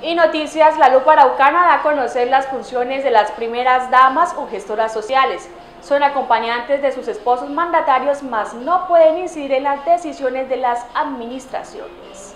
Y Noticias La Lupa Araucana da a conocer las funciones de las primeras damas o gestoras sociales. Son acompañantes de sus esposos mandatarios, mas no pueden incidir en las decisiones de las administraciones.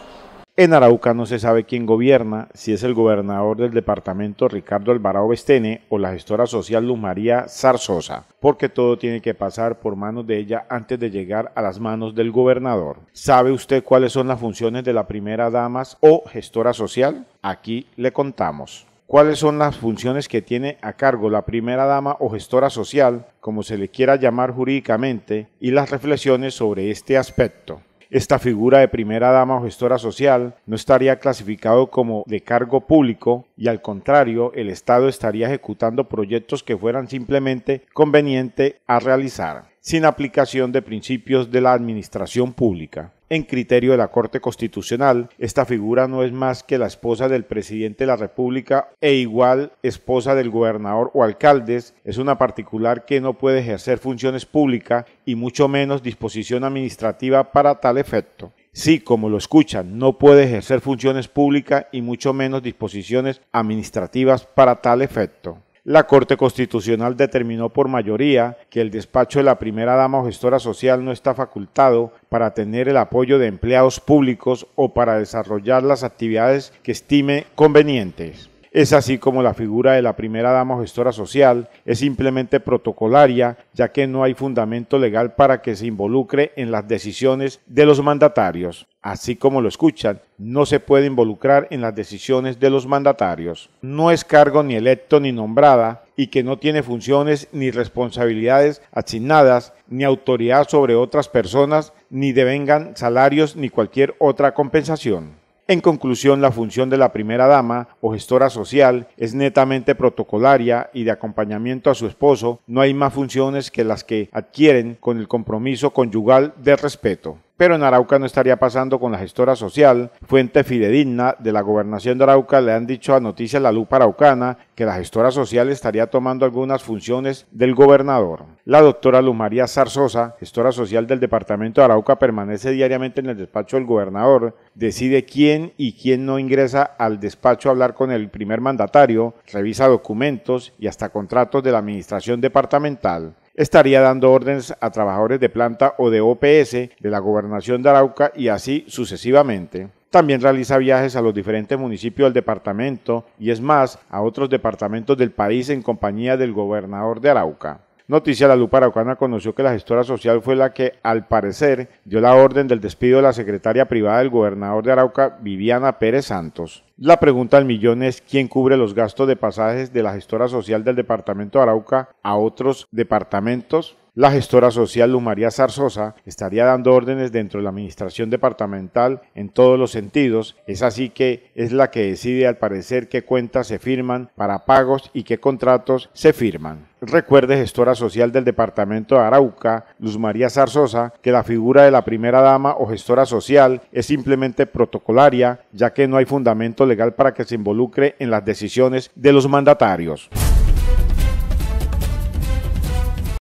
En Arauca no se sabe quién gobierna, si es el gobernador del departamento Ricardo Alvarado Bestene o la gestora social Luz María Zarzosa, porque todo tiene que pasar por manos de ella antes de llegar a las manos del gobernador. ¿Sabe usted cuáles son las funciones de la primera dama o gestora social? Aquí le contamos cuáles son las funciones que tiene a cargo la primera dama o gestora social, como se le quiera llamar jurídicamente, y las reflexiones sobre este aspecto. Esta figura de primera dama o gestora social no estaría clasificado como de cargo público y al contrario, el Estado estaría ejecutando proyectos que fueran simplemente conveniente a realizar sin aplicación de principios de la administración pública en criterio de la Corte Constitucional. Esta figura no es más que la esposa del presidente de la República e igual esposa del gobernador o alcaldes. Es una particular que no puede ejercer funciones públicas y mucho menos disposición administrativa para tal efecto. sí, como lo escuchan, no puede ejercer funciones públicas y mucho menos disposiciones administrativas para tal efecto la Corte Constitucional determinó por mayoría que el despacho de la primera dama o gestora social no está facultado para tener el apoyo de empleados públicos o para desarrollar las actividades que estime convenientes. Es así como la figura de la primera dama gestora social es simplemente protocolaria, ya que no hay fundamento legal para que se involucre en las decisiones de los mandatarios. Así como lo escuchan, no se puede involucrar en las decisiones de los mandatarios. No es cargo ni electo ni nombrada y que no tiene funciones ni responsabilidades asignadas ni autoridad sobre otras personas ni devengan salarios ni cualquier otra compensación. En conclusión, la función de la primera dama o gestora social es netamente protocolaria y de acompañamiento a su esposo no hay más funciones que las que adquieren con el compromiso conyugal de respeto pero en Arauca no estaría pasando con la gestora social. Fuente fidedigna de la gobernación de Arauca le han dicho a Noticias La Lupa Araucana que la gestora social estaría tomando algunas funciones del gobernador. La doctora Luz María Zarzosa, gestora social del departamento de Arauca, permanece diariamente en el despacho del gobernador, decide quién y quién no ingresa al despacho a hablar con el primer mandatario, revisa documentos y hasta contratos de la administración departamental estaría dando órdenes a trabajadores de planta o de OPS de la gobernación de Arauca y así sucesivamente. También realiza viajes a los diferentes municipios del departamento y es más, a otros departamentos del país en compañía del gobernador de Arauca. Noticia La Lupa Araucana conoció que la gestora social fue la que, al parecer, dio la orden del despido de la secretaria privada del gobernador de Arauca, Viviana Pérez Santos. La pregunta al millón es quién cubre los gastos de pasajes de la gestora social del departamento de Arauca a otros departamentos la gestora social Luz María Zarzosa estaría dando órdenes dentro de la administración departamental en todos los sentidos. Es así que es la que decide al parecer qué cuentas se firman para pagos y qué contratos se firman. Recuerde, gestora social del departamento de Arauca, Luz María Zarzosa, que la figura de la primera dama o gestora social es simplemente protocolaria, ya que no hay fundamento legal para que se involucre en las decisiones de los mandatarios.